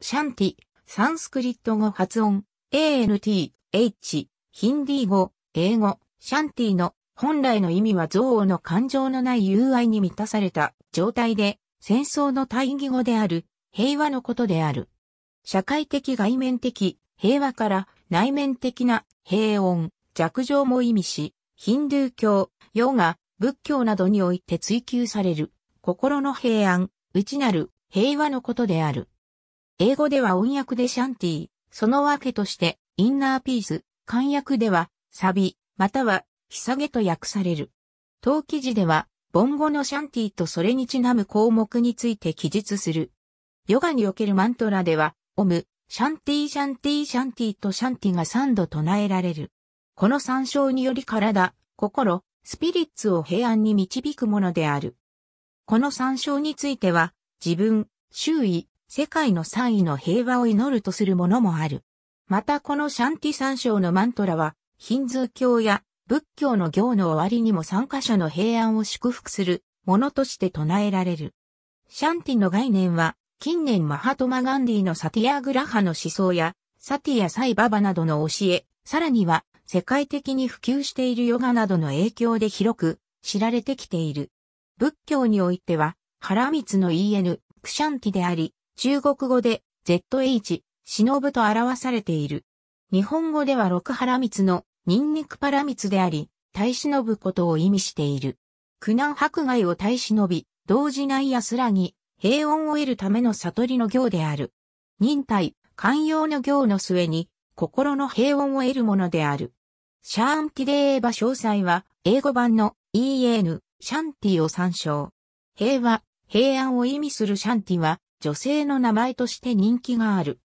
シャンティ、サンスクリット語発音、ANT、H、ヒンディー語、英語、シャンティの本来の意味は憎悪の感情のない友愛に満たされた状態で、戦争の対義語である、平和のことである。社会的外面的平和から内面的な平穏、弱情も意味し、ヒンドゥー教、ヨガ、仏教などにおいて追求される、心の平安、内なる平和のことである。英語では音訳でシャンティー、そのわけとして、インナーピース、漢訳では、サビ、または、ひさげと訳される。当記事では、ボンゴのシャンティとそれにちなむ項目について記述する。ヨガにおけるマントラでは、オム、シャンティーシャンティーシャンティとシャンティが3度唱えられる。この参照により体、心、スピリッツを平安に導くものである。この参照については、自分、周囲、世界の3位の平和を祈るとするものもある。またこのシャンティ三章のマントラは、ヒンズー教や仏教の行の終わりにも参加者の平安を祝福するものとして唱えられる。シャンティの概念は、近年マハトマガンディのサティアグラハの思想や、サティア・サイババなどの教え、さらには、世界的に普及しているヨガなどの影響で広く知られてきている。仏教においては、ハラミツの EN、クシャンティであり、中国語で ZH、忍と表されている。日本語では六原蜜のニンニクパラ蜜であり、大忍ぶことを意味している。苦難迫害を大忍び、同時ない安らぎ、平穏を得るための悟りの行である。忍耐、寛容の行の末に、心の平穏を得るものである。シャーンティデーバ詳細は、英語版の EN、シャンティを参照。平和、平安を意味するシャンティは、女性の名前として人気がある。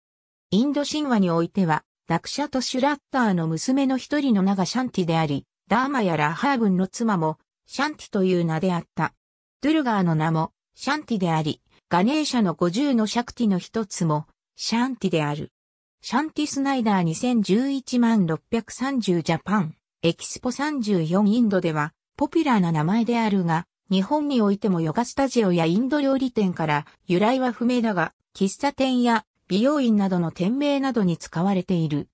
インド神話においては、ダクシャとシュラッターの娘の一人の名がシャンティであり、ダーマやラハーブンの妻も、シャンティという名であった。ドゥルガーの名も、シャンティであり、ガネーシャの50のシャクティの一つも、シャンティである。シャンティスナイダー2011万630ジャパン、エキスポ34インドでは、ポピュラーな名前であるが、日本においてもヨガスタジオやインド料理店から由来は不明だが、喫茶店や美容院などの店名などに使われている。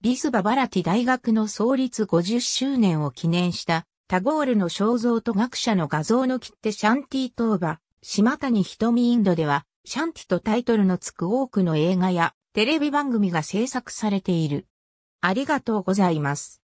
リスバ・バラティ大学の創立50周年を記念したタゴールの肖像と学者の画像の切手シャンティトーバ、島谷瞳インドでは、シャンティとタイトルのつく多くの映画やテレビ番組が制作されている。ありがとうございます。